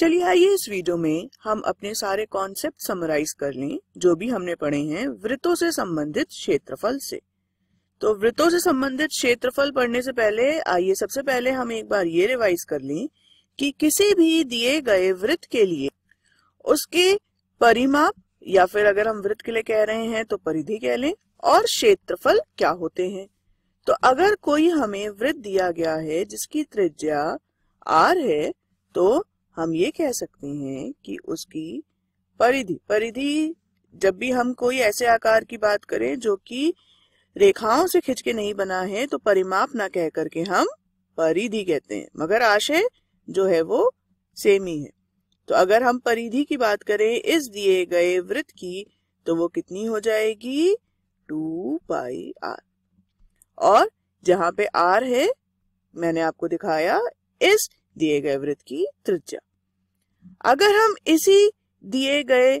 चलिए आइए इस वीडियो में हम अपने सारे कॉन्सेप्ट समराइज कर लें जो भी हमने पढ़े हैं वृत्तों से संबंधित क्षेत्रफल से तो वृत्तों से संबंधित क्षेत्रफल पढ़ने से पहले आइए सबसे पहले हम एक बार ये रिवाइज कर लें कि किसी भी दिए गए वृत्त के लिए उसके परिमाप या फिर अगर हम वृत्त के लिए कह रहे हैं तो परिधि कह लें और क्षेत्रफल क्या होते हैं तो अगर कोई हमें वृत्त दिया गया है जिसकी त्रिज्या आर है तो हम ये कह सकते हैं कि उसकी परिधि परिधि जब भी हम कोई ऐसे आकार की बात करें जो कि रेखाओं से खिंच के नहीं बना है तो परिमाप ना कह करके हम परिधि कहते हैं मगर आशय जो है वो सेम ही है तो अगर हम परिधि की बात करें इस दिए गए वृत्त की तो वो कितनी हो जाएगी टू पाई आर और जहां पे आर है मैंने आपको दिखाया इस दिए गए वृत्त की त्रिज्या अगर हम इसी दिए गए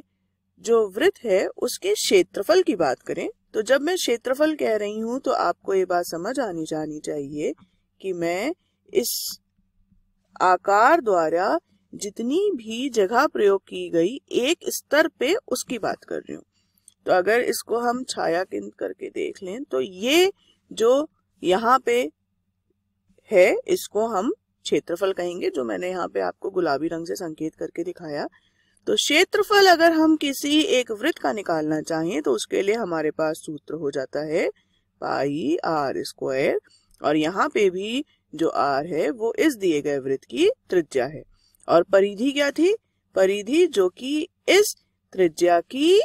जो वृत्त है उसके क्षेत्रफल की बात करें तो जब मैं क्षेत्रफल कह रही हूं तो आपको ये बात समझ आनी जानी चाहिए कि मैं इस आकार द्वारा जितनी भी जगह प्रयोग की गई एक स्तर पे उसकी बात कर रही हूँ तो अगर इसको हम छाया किंत करके देख लें तो ये जो यहाँ पे है इसको हम क्षेत्रफल कहेंगे जो मैंने यहाँ पे आपको गुलाबी रंग से संकेत करके दिखाया तो क्षेत्रफल अगर हम किसी एक वृत्त का निकालना चाहें तो उसके लिए हमारे पास सूत्र हो जाता है पाई आर स्क्वायर और यहाँ पे भी जो आर है वो इस दिए गए वृत्त की त्रिज्या है और परिधि क्या थी परिधि जो कि इस त्रिज्या की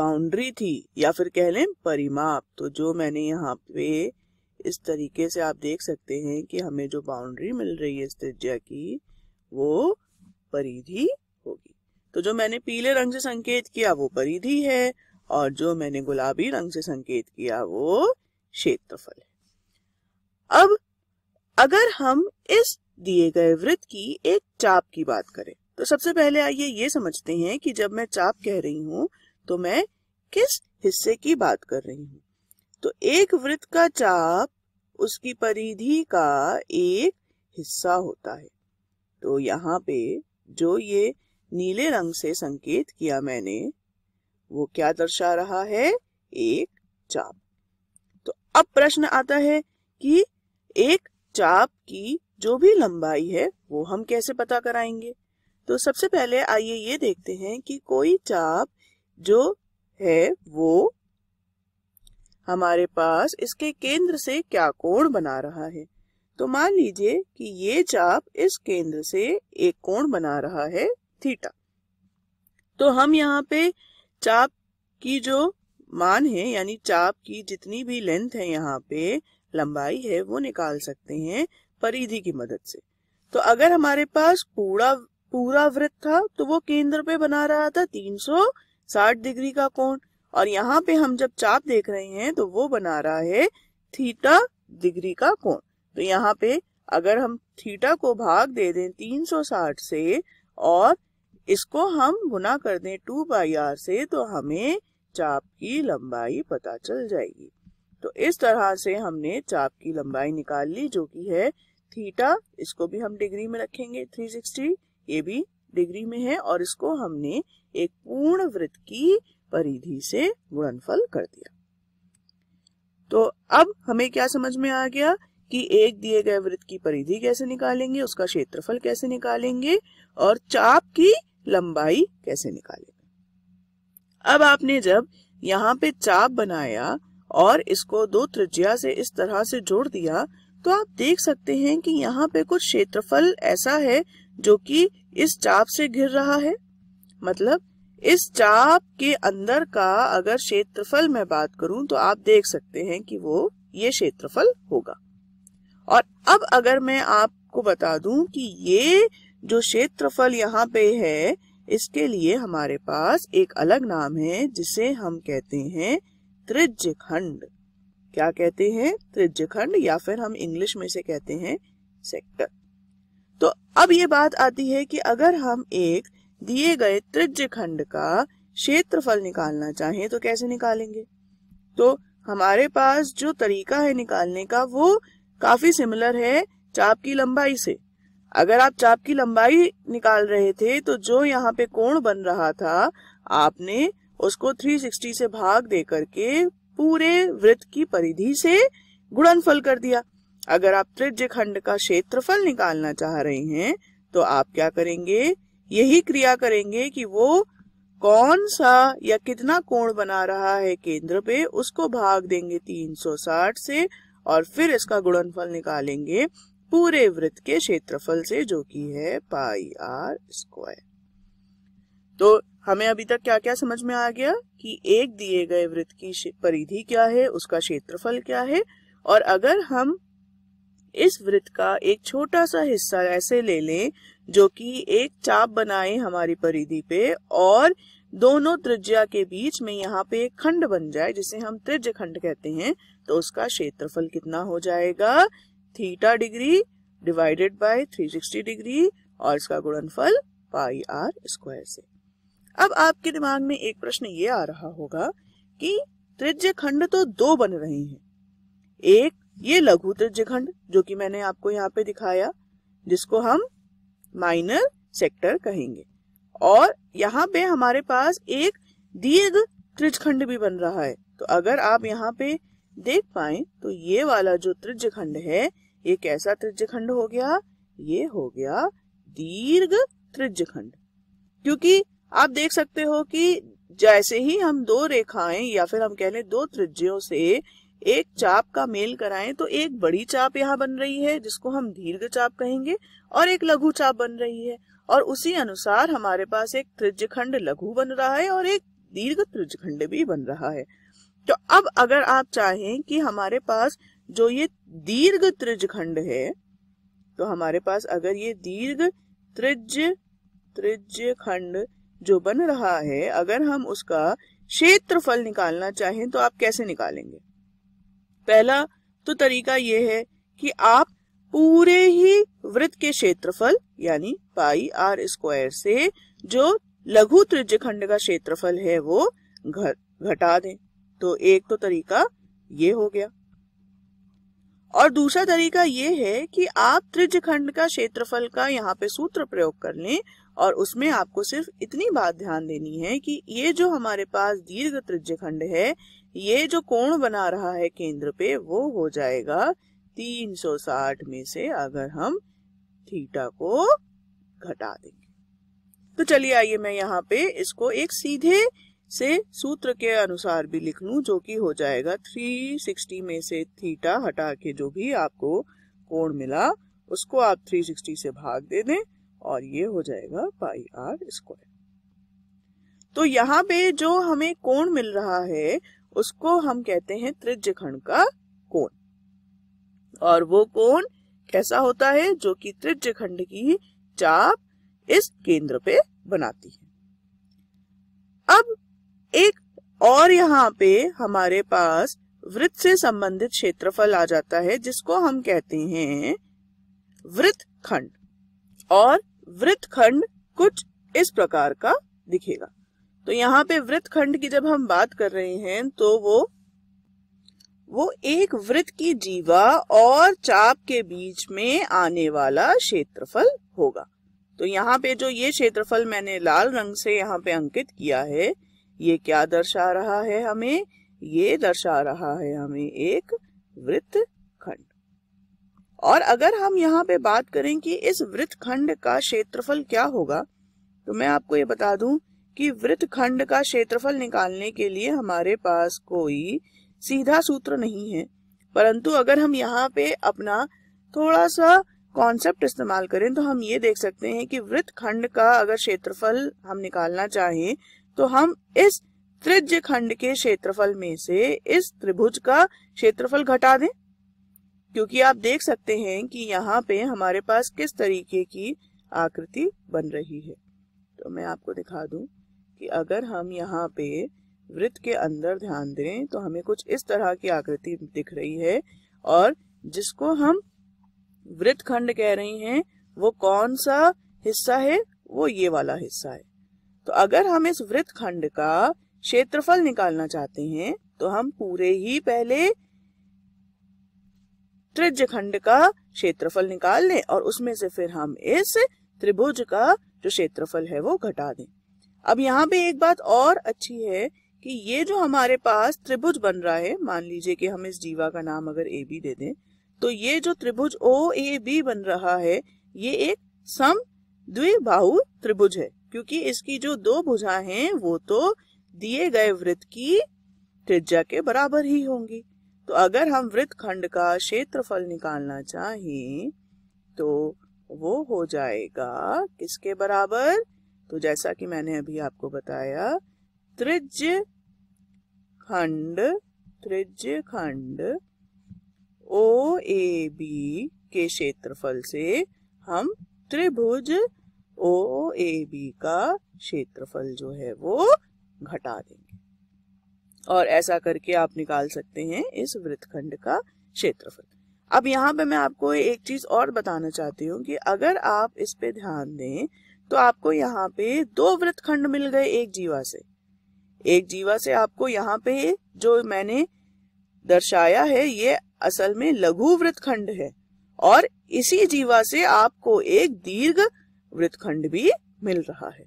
बाउंड्री थी या फिर कह लें परिमाप तो जो मैंने यहाँ पे इस तरीके से आप देख सकते हैं कि हमें जो बाउंड्री मिल रही है इस त्रिज्या की वो परिधि होगी तो जो मैंने पीले रंग से संकेत किया वो परिधि है और जो मैंने गुलाबी रंग से संकेत किया वो क्षेत्रफल है अब अगर हम इस दिए गए वृत्त की एक चाप की बात करें तो सबसे पहले आइए ये समझते हैं कि जब मैं चाप कह रही हूं तो मैं किस हिस्से की बात कर रही हूं तो एक वृत्त का चाप उसकी परिधि का एक हिस्सा होता है तो यहाँ पे जो ये नीले रंग से संकेत किया मैंने वो क्या दर्शा रहा है एक चाप तो अब प्रश्न आता है कि एक चाप की जो भी लंबाई है वो हम कैसे पता कराएंगे तो सबसे पहले आइए ये देखते हैं कि कोई चाप जो है वो हमारे पास इसके केंद्र से क्या कोण बना रहा है तो मान लीजिए कि ये चाप इस केंद्र से एक कोण बना रहा है थीटा तो हम यहाँ पे चाप की जो मान है यानी चाप की जितनी भी लेंथ है यहाँ पे लंबाई है वो निकाल सकते हैं परिधि की मदद से तो अगर हमारे पास पूरा पूरा वृत्त था तो वो केंद्र पे बना रहा था 360 डिग्री का कोण और यहाँ पे हम जब चाप देख रहे हैं तो वो बना रहा है थीटा डिग्री का कोण तो यहाँ पे अगर हम थीटा को भाग दे दें 360 से और इसको हम गुना कर दें 2 बाई आर से तो हमें चाप की लंबाई पता चल जाएगी तो इस तरह से हमने चाप की लंबाई निकाल ली जो कि है थीटा इसको भी हम डिग्री में रखेंगे 360 ये भी डिग्री में है और इसको हमने एक पूर्ण वृत्त की परिधि से गुणनफल कर दिया तो अब हमें क्या समझ में आ गया कि एक दिए गए वृत्त की परिधि कैसे निकालेंगे उसका क्षेत्रफल कैसे निकालेंगे और चाप की लंबाई कैसे निकालेंगे अब आपने जब यहाँ पे चाप बनाया और इसको दो त्रिज्या से इस तरह से जोड़ दिया तो आप देख सकते हैं कि यहाँ पे कुछ क्षेत्रफल ऐसा है जो कि इस चाप से घिर रहा है मतलब इस चाप के अंदर का अगर क्षेत्रफल मैं बात करूं तो आप देख सकते हैं कि वो ये क्षेत्रफल होगा और अब अगर मैं आपको बता दूं कि ये जो क्षेत्रफल यहाँ पे है इसके लिए हमारे पास एक अलग नाम है जिसे हम कहते हैं त्रिज खंड क्या कहते हैं त्रिज खंड या फिर हम इंग्लिश में से कहते हैं सेक्टर तो अब ये बात आती है कि अगर हम एक दिए गए त्रिज्य खंड का क्षेत्रफल निकालना चाहें तो कैसे निकालेंगे तो हमारे पास जो तरीका है निकालने का वो काफी सिमिलर है चाप की लंबाई से अगर आप चाप की लंबाई निकाल रहे थे तो जो यहाँ पे कोण बन रहा था आपने उसको 360 से भाग दे करके पूरे वृत्त की परिधि से गुणनफल कर दिया अगर आप त्रिज्य खंड का क्षेत्रफल निकालना चाह रहे हैं तो आप क्या करेंगे यही क्रिया करेंगे कि वो कौन सा या कितना कोण बना रहा है केंद्र पे उसको भाग देंगे 360 से और फिर इसका गुणनफल निकालेंगे पूरे वृत्त के क्षेत्रफल से जो कि है पाई आर स्क्वायर तो हमें अभी तक क्या क्या समझ में आ गया कि एक दिए गए वृत्त की परिधि क्या है उसका क्षेत्रफल क्या है और अगर हम इस वृत्त का एक छोटा सा हिस्सा ऐसे ले लें जो कि एक चाप बनाए हमारी परिधि पे और दोनों त्रिज्या के बीच में यहाँ पे एक खंड बन जाए जिसे हम त्रिज्य खंड कहते हैं तो उसका क्षेत्रफल कितना हो जाएगा theta degree divided by 360 degree और इसका गुणनफल पाई आर स्क्वायर से अब आपके दिमाग में एक प्रश्न ये आ रहा होगा कि त्रिज्य खंड तो दो बन रहे हैं एक ये लघु त्रिज्यखंड जो कि मैंने आपको यहाँ पे दिखाया जिसको हम माइनर सेक्टर कहेंगे और यहाँ पे हमारे पास एक दीर्घ त्रिजखंड भी बन रहा है तो अगर आप यहाँ पे देख पाए तो ये वाला जो त्रिज्यखंड है ये कैसा त्रिज्यखंड हो गया ये हो गया दीर्घ त्रिज्यखंड क्योंकि आप देख सकते हो कि जैसे ही हम दो रेखाएं या फिर हम कह लें दो त्रिज्यों से एक चाप का मेल कराएं तो एक बड़ी चाप यहाँ बन रही है जिसको हम दीर्घ चाप कहेंगे और एक लघु चाप बन रही है और उसी अनुसार हमारे पास एक त्रिज्यखंड लघु बन रहा है और एक दीर्घ त्रिज्यखंड भी बन रहा है तो अब अगर आप चाहें कि हमारे पास जो ये दीर्घ खंड है तो हमारे पास अगर ये दीर्घ त्रिज खंड जो बन रहा है अगर हम उसका क्षेत्रफल निकालना चाहें तो आप कैसे निकालेंगे पहला तो तरीका ये है कि आप पूरे ही वृत्त के क्षेत्रफल यानी पाई आर स्क्वायर से जो लघु त्रिज खंड का क्षेत्रफल है वो घटा दें तो एक तो तरीका ये हो गया और दूसरा तरीका ये है कि आप त्रिज खंड का क्षेत्रफल का यहाँ पे सूत्र प्रयोग कर लें और उसमें आपको सिर्फ इतनी बात ध्यान देनी है कि ये जो हमारे पास दीर्घ त्रिज खंड है ये जो कोण बना रहा है केंद्र पे वो हो जाएगा 360 में से अगर हम थीटा को घटा देंगे तो चलिए आइए मैं यहाँ पे इसको एक सीधे से सूत्र के अनुसार भी लिख लू जो कि हो जाएगा 360 में से थीटा हटा के जो भी आपको कोण मिला उसको आप 360 से भाग दे दें और ये हो जाएगा पाई आर स्क्वायर तो यहाँ पे जो हमें कोण मिल रहा है उसको हम कहते हैं त्रिज्य खंड का कोण और वो कोण कैसा होता है जो कि त्रिज्य खंड की चाप इस केंद्र पे बनाती है अब एक और यहाँ पे हमारे पास वृत्त से संबंधित क्षेत्रफल आ जाता है जिसको हम कहते हैं वृत्त खंड और वृत्त खंड कुछ इस प्रकार का दिखेगा तो यहाँ पे वृत्त खंड की जब हम बात कर रहे हैं तो वो वो एक वृत्त की जीवा और चाप के बीच में आने वाला क्षेत्रफल होगा तो यहाँ पे जो ये क्षेत्रफल मैंने लाल रंग से यहाँ पे अंकित किया है ये क्या दर्शा रहा है हमें ये दर्शा रहा है हमें एक वृत्त खंड और अगर हम यहाँ पे बात करें कि इस वृत्त खंड का क्षेत्रफल क्या होगा तो मैं आपको ये बता दूं कि वृत्त खंड का क्षेत्रफल निकालने के लिए हमारे पास कोई सीधा सूत्र नहीं है परंतु अगर हम यहाँ पे अपना थोड़ा सा कॉन्सेप्ट इस्तेमाल करें तो हम ये देख सकते हैं कि वृत्त खंड का अगर क्षेत्रफल हम निकालना चाहें तो हम इस त्रिज खंड के क्षेत्रफल में से इस त्रिभुज का क्षेत्रफल घटा दें क्योंकि आप देख सकते हैं कि यहाँ पे हमारे पास किस तरीके की आकृति बन रही है तो मैं आपको दिखा दूं कि अगर हम यहाँ पे वृत्त के अंदर ध्यान दें तो हमें कुछ इस तरह की आकृति दिख रही है और जिसको हम वृत्त खंड कह रहे हैं वो कौन सा हिस्सा है वो ये वाला हिस्सा है तो अगर हम इस वृत्त खंड का क्षेत्रफल निकालना चाहते हैं तो हम पूरे ही पहले त्रिज खंड का क्षेत्रफल निकाल लें और उसमें से फिर हम इस त्रिभुज का जो क्षेत्रफल है वो घटा दें अब यहाँ पे एक बात और अच्छी है कि ये जो हमारे पास त्रिभुज बन रहा है मान लीजिए कि हम इस जीवा का नाम अगर ए बी दे दें तो ये जो त्रिभुज ओ ए बी बन रहा है ये एक सम द्विबाहु त्रिभुज है क्योंकि इसकी जो दो भुजा है वो तो दिए गए वृत्त की त्रिज्या के बराबर ही होंगी तो अगर हम वृत्त खंड का क्षेत्रफल निकालना चाहें तो वो हो जाएगा किसके बराबर तो जैसा कि मैंने अभी आपको बताया त्रिज खंड त्रिज खंड ओ ए बी के क्षेत्रफल से हम त्रिभुज ओ ए बी का क्षेत्रफल जो है वो घटा देंगे और ऐसा करके आप निकाल सकते हैं इस वृत्तखंड का क्षेत्रफल अब यहाँ पे मैं आपको एक चीज और बताना चाहती हूँ कि अगर आप इस पे ध्यान दें तो आपको यहाँ पे दो वृत्त खंड मिल गए एक जीवा से एक जीवा से आपको यहाँ पे जो मैंने दर्शाया है ये असल में लघु वृत्त खंड है और इसी जीवा से आपको एक दीर्घ वृत्त खंड भी मिल रहा है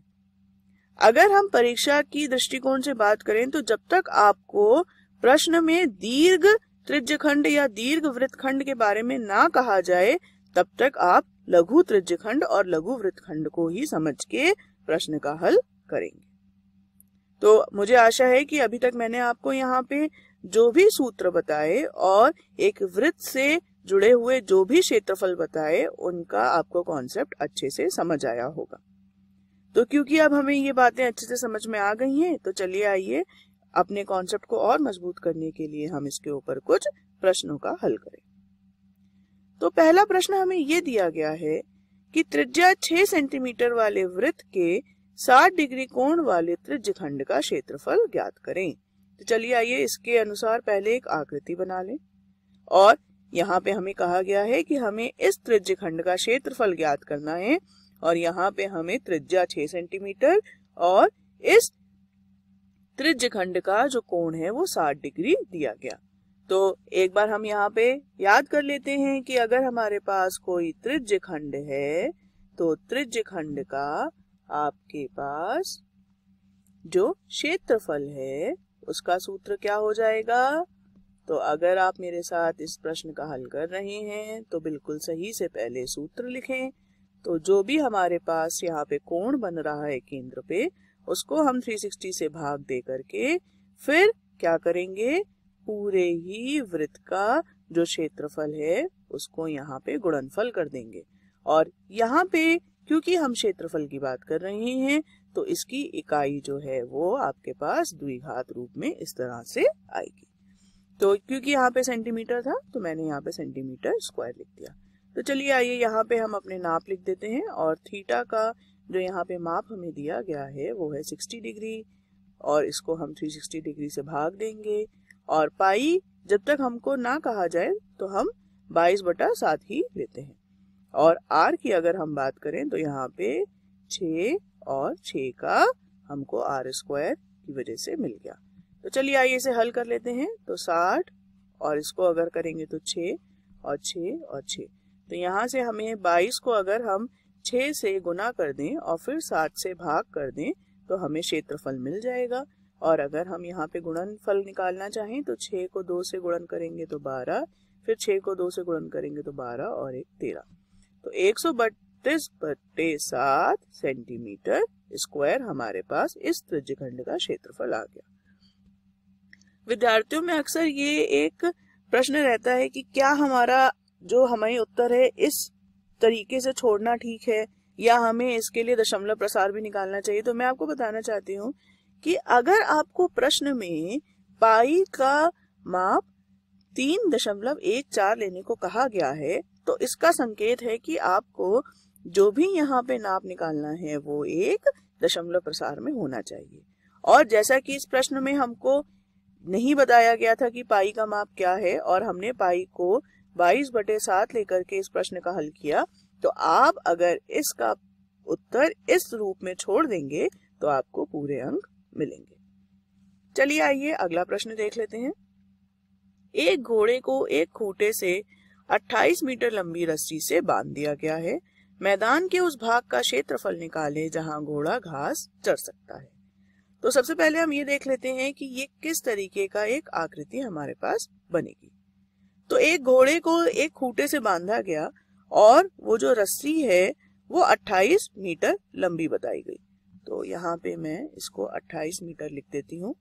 अगर हम परीक्षा की दृष्टिकोण से बात करें तो जब तक आपको प्रश्न में दीर्घ त्रिज्य खंड या दीर्घ वृत्त खंड के बारे में ना कहा जाए तब तक आप लघु त्रिज खंड और लघु वृत्त खंड को ही समझ के प्रश्न का हल करेंगे तो मुझे आशा है कि अभी तक मैंने आपको यहाँ पे जो भी सूत्र बताए और एक वृत्त से जुड़े हुए जो भी क्षेत्रफल बताए उनका आपको कॉन्सेप्ट अच्छे से समझ आया होगा तो क्योंकि अब हमें ये बातें अच्छे से समझ में आ गई हैं तो चलिए आइए अपने कॉन्सेप्ट को और मजबूत करने के लिए हम इसके ऊपर कुछ प्रश्नों का हल करें तो पहला प्रश्न हमें ये दिया गया है कि त्रिज्या 6 सेंटीमीटर वाले वृत्त के 60 डिग्री कोण वाले त्रिज खंड का क्षेत्रफल ज्ञात करें तो चलिए आइए इसके अनुसार पहले एक आकृति बना लें और यहाँ पे हमें कहा गया है कि हमें इस त्रिज खंड का क्षेत्रफल ज्ञात करना है और यहाँ पे हमें त्रिज्या 6 सेंटीमीटर और इस त्रिज खंड का जो कोण है वो 60 डिग्री दिया गया तो एक बार हम यहाँ पे याद कर लेते हैं कि अगर हमारे पास कोई त्रिज्य खंड है तो त्रिज्य खंड का आपके पास जो क्षेत्रफल है उसका सूत्र क्या हो जाएगा तो अगर आप मेरे साथ इस प्रश्न का हल कर रहे हैं तो बिल्कुल सही से पहले सूत्र लिखें तो जो भी हमारे पास यहाँ पे कोण बन रहा है केंद्र पे उसको हम 360 से भाग दे करके फिर क्या करेंगे पूरे ही वृत्त का जो क्षेत्रफल है उसको यहाँ पे गुणनफल कर देंगे और यहाँ पे क्योंकि हम क्षेत्रफल की बात कर रहे हैं तो इसकी इकाई जो है वो आपके पास द्विघात रूप में इस तरह से आएगी तो क्योंकि यहाँ पे सेंटीमीटर था तो मैंने यहाँ पे सेंटीमीटर स्क्वायर लिख दिया तो चलिए आइए यहाँ पे हम अपने नाप लिख देते हैं और थीटा का जो यहाँ पे माप हमें दिया गया है वो है सिक्सटी डिग्री और इसको हम सिक्सटी डिग्री से भाग देंगे और पाई जब तक हमको ना कहा जाए तो हम बाईस बटा सात ही लेते हैं और आर की अगर हम बात करें तो यहाँ पे छ और छ का हमको आर स्क्वायर की वजह से मिल गया तो चलिए आइए इसे हल कर लेते हैं तो साठ और इसको अगर करेंगे तो छ और छ और छ तो यहाँ से हमें बाईस को अगर हम छः से गुना कर दें और फिर सात से भाग कर दें तो हमें क्षेत्रफल मिल जाएगा और अगर हम यहाँ पे गुणन फल निकालना चाहें तो छः को दो से गुणन करेंगे तो बारह फिर छः को दो से गुणन करेंगे तो बारह और एक तेरह तो एक सौ बत्तीस बट्टे सात सेंटीमीटर स्क्वायर हमारे पास इस त्रिज्यखंड का क्षेत्रफल आ गया विद्यार्थियों में अक्सर ये एक प्रश्न रहता है कि क्या हमारा जो हमें उत्तर है इस तरीके से छोड़ना ठीक है या हमें इसके लिए दशमलव प्रसार भी निकालना चाहिए तो मैं आपको बताना चाहती हूँ कि अगर आपको प्रश्न में पाई का माप तीन दशमलव एक चार लेने को कहा गया है तो इसका संकेत है कि आपको जो भी यहाँ पे नाप निकालना है वो एक दशमलव प्रसार में होना चाहिए और जैसा कि इस प्रश्न में हमको नहीं बताया गया था कि पाई का माप क्या है और हमने पाई को 22 बटे सात लेकर के इस प्रश्न का हल किया तो आप अगर इसका उत्तर इस रूप में छोड़ देंगे तो आपको पूरे अंक मिलेंगे चलिए आइए अगला प्रश्न देख लेते हैं एक घोड़े को एक खूटे से 28 मीटर लंबी रस्सी से बांध दिया गया है मैदान के उस भाग का क्षेत्रफल निकाले जहां घोड़ा घास चढ़ सकता है तो सबसे पहले हम ये देख लेते हैं कि ये किस तरीके का एक आकृति हमारे पास बनेगी तो एक घोड़े को एक खूटे से बांधा गया और वो जो रस्सी है वो 28 मीटर लंबी बताई गई तो यहाँ पे मैं इसको 28 मीटर लिख देती हूँ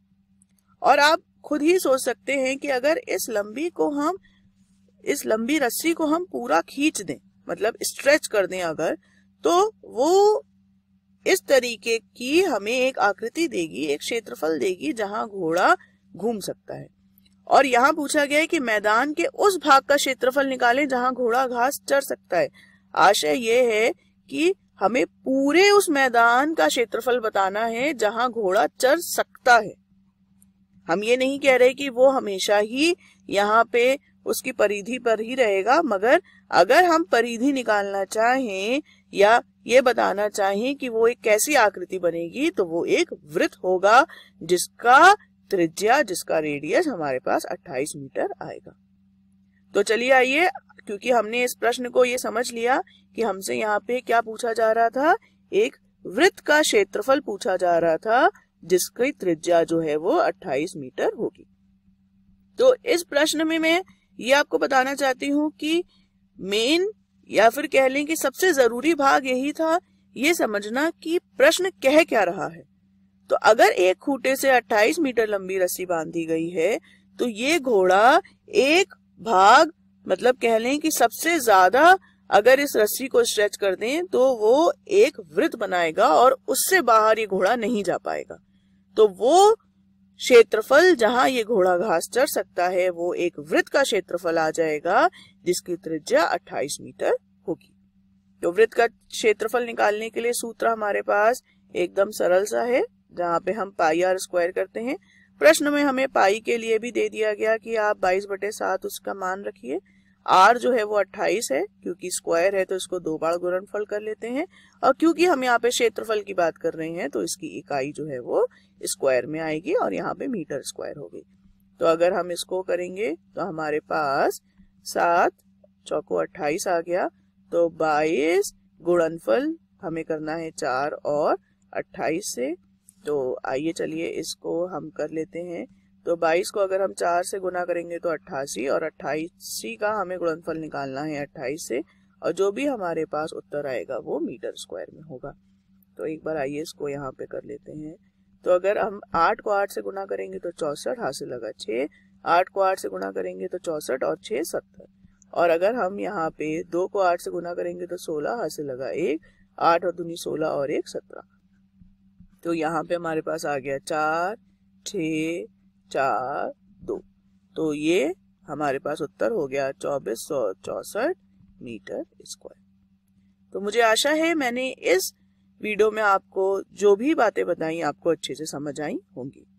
और आप खुद ही सोच सकते हैं कि अगर इस लंबी को हम इस लंबी रस्सी को हम पूरा खींच दें मतलब स्ट्रेच कर दें अगर तो वो इस तरीके की हमें एक आकृति देगी एक क्षेत्रफल देगी जहां घोड़ा घूम सकता है और यहाँ पूछा गया है कि मैदान के उस भाग का क्षेत्रफल निकालें जहां घोड़ा घास चढ़ सकता है आशय यह है कि हमें पूरे उस मैदान का क्षेत्रफल बताना है जहां घोड़ा चर सकता है हम ये नहीं कह रहे कि वो हमेशा ही यहाँ पे उसकी परिधि पर ही रहेगा मगर अगर हम परिधि निकालना चाहें या ये बताना चाहें कि वो एक कैसी आकृति बनेगी तो वो एक वृत्त होगा जिसका त्रिज्या जिसका रेडियस हमारे पास 28 मीटर आएगा तो चलिए आइए क्योंकि हमने इस प्रश्न को ये समझ लिया कि हमसे यहाँ पे क्या पूछा जा रहा था एक वृत्त का क्षेत्रफल पूछा जा रहा था जिसकी त्रिज्या जो है वो 28 मीटर होगी तो इस प्रश्न में मैं ये आपको बताना चाहती हूँ कि मेन या फिर कह लें कि सबसे जरूरी भाग यही था ये समझना कि प्रश्न कह क्या रहा है तो अगर एक खूटे से 28 मीटर लंबी रस्सी बांधी गई है तो ये घोड़ा एक भाग मतलब कह लें कि सबसे ज्यादा अगर इस रस्सी को स्ट्रेच कर दें तो वो एक वृत्त बनाएगा और उससे बाहर ये घोड़ा नहीं जा पाएगा तो वो क्षेत्रफल जहां ये घोड़ा घास चढ़ सकता है वो एक वृत्त का क्षेत्रफल आ जाएगा जिसकी त्रिज्या 28 मीटर होगी तो वृत्त का क्षेत्रफल निकालने के लिए सूत्र हमारे पास एकदम सरल सा है जहां पे हम पाई आर स्क्वायर करते हैं प्रश्न में हमें पाई के लिए भी दे दिया गया कि आप बाईस बटे सात उसका मान रखिए आर जो है वो 28 है क्योंकि स्क्वायर है तो इसको दो बार गुणनफल कर लेते हैं और क्योंकि हम यहाँ पे क्षेत्रफल की बात कर रहे हैं तो इसकी इकाई जो है वो स्क्वायर में आएगी और यहाँ पे मीटर स्क्वायर होगी तो अगर हम इसको करेंगे तो हमारे पास सात चौको अट्ठाईस आ गया तो बाईस गुणनफल हमें करना है चार और अट्ठाईस से तो आइए चलिए इसको हम कर लेते हैं तो 22 को अगर हम चार से गुना करेंगे तो अट्ठासी और अट्ठासी का हमें गुणनफल निकालना है अट्ठाईस से और जो भी हमारे पास उत्तर आएगा वो मीटर स्क्वायर में होगा तो एक बार आइए इसको यहाँ पे कर लेते हैं तो अगर हम आठ को आठ से गुना करेंगे तो चौसठ हासिल लगा छः आठ को आठ से गुना करेंगे तो चौसठ और छः सत्तर और अगर हम यहाँ पे दो को आठ से गुना करेंगे तो सोलह हासिल लगा एक आठ और दूनी सोलह और एक सत्रह तो यहाँ पे हमारे पास आ गया चार छ चार दो तो ये हमारे पास उत्तर हो गया चौबीस सौ चौसठ मीटर स्क्वायर तो मुझे आशा है मैंने इस वीडियो में आपको जो भी बातें बताई आपको अच्छे से समझ आई होंगी